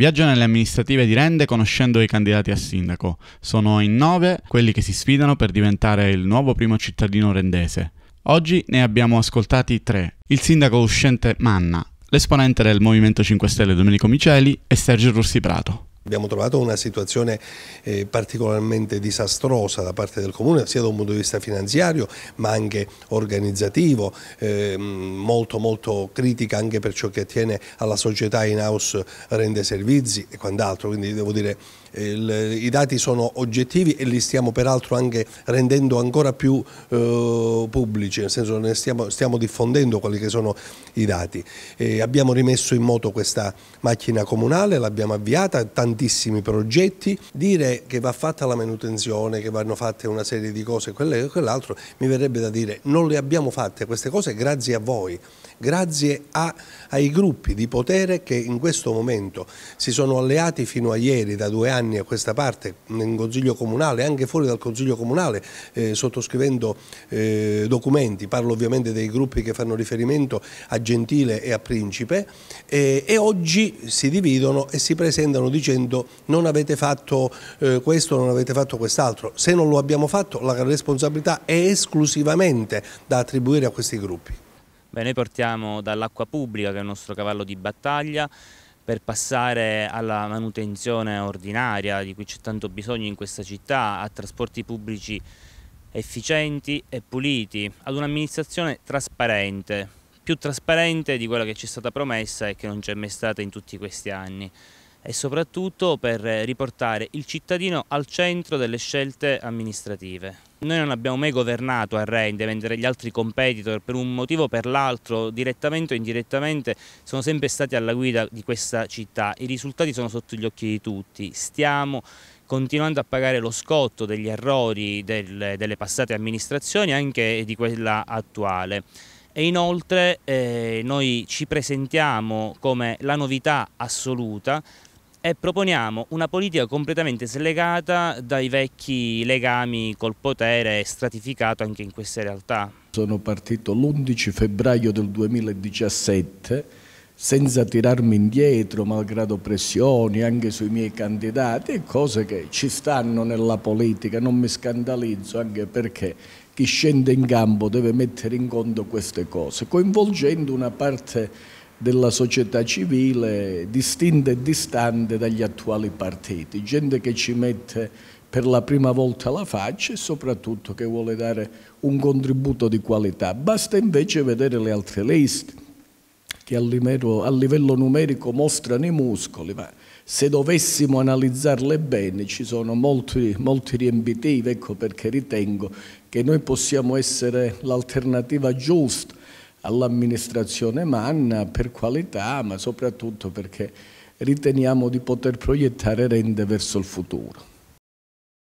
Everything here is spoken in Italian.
Viaggio nelle amministrative di Rende conoscendo i candidati a sindaco. Sono in nove quelli che si sfidano per diventare il nuovo primo cittadino rendese. Oggi ne abbiamo ascoltati tre. Il sindaco uscente Manna, l'esponente del Movimento 5 Stelle Domenico Miceli e Sergio Rossi Prato. Abbiamo trovato una situazione eh, particolarmente disastrosa da parte del Comune, sia da un punto di vista finanziario ma anche organizzativo, eh, molto, molto critica anche per ciò che attiene alla società in house rende servizi e quant'altro, quindi devo dire eh, i dati sono oggettivi e li stiamo peraltro anche rendendo ancora più eh, pubblici, nel senso ne stiamo, stiamo, diffondendo quelli che sono i dati. Eh, abbiamo rimesso in moto questa macchina comunale, l'abbiamo avviata, tanti tantissimi progetti, dire che va fatta la manutenzione, che vanno fatte una serie di cose, quello e quell'altro, mi verrebbe da dire non le abbiamo fatte queste cose grazie a voi, grazie a, ai gruppi di potere che in questo momento si sono alleati fino a ieri, da due anni a questa parte, in Consiglio Comunale, anche fuori dal Consiglio Comunale, eh, sottoscrivendo eh, documenti, parlo ovviamente dei gruppi che fanno riferimento a Gentile e a Principe, eh, e oggi si dividono e si presentano dicendo dicendo non avete fatto eh, questo, non avete fatto quest'altro. Se non lo abbiamo fatto la responsabilità è esclusivamente da attribuire a questi gruppi. Beh, noi partiamo dall'acqua pubblica che è il nostro cavallo di battaglia per passare alla manutenzione ordinaria di cui c'è tanto bisogno in questa città, a trasporti pubblici efficienti e puliti, ad un'amministrazione trasparente, più trasparente di quella che ci è stata promessa e che non c'è mai stata in tutti questi anni e soprattutto per riportare il cittadino al centro delle scelte amministrative. Noi non abbiamo mai governato a Rende, mentre gli altri competitor per un motivo o per l'altro, direttamente o indirettamente, sono sempre stati alla guida di questa città. I risultati sono sotto gli occhi di tutti. Stiamo continuando a pagare lo scotto degli errori del, delle passate amministrazioni, anche di quella attuale. E inoltre eh, noi ci presentiamo come la novità assoluta e eh, proponiamo una politica completamente slegata dai vecchi legami col potere stratificato anche in queste realtà. Sono partito l'11 febbraio del 2017 senza tirarmi indietro, malgrado pressioni anche sui miei candidati, cose che ci stanno nella politica, non mi scandalizzo anche perché chi scende in campo deve mettere in conto queste cose, coinvolgendo una parte della società civile distinta e distante dagli attuali partiti, gente che ci mette per la prima volta la faccia e soprattutto che vuole dare un contributo di qualità. Basta invece vedere le altre liste che a livello, a livello numerico mostrano i muscoli, ma se dovessimo analizzarle bene ci sono molti, molti riempitivi, ecco perché ritengo che noi possiamo essere l'alternativa giusta all'amministrazione Manna per qualità, ma soprattutto perché riteniamo di poter proiettare rende verso il futuro.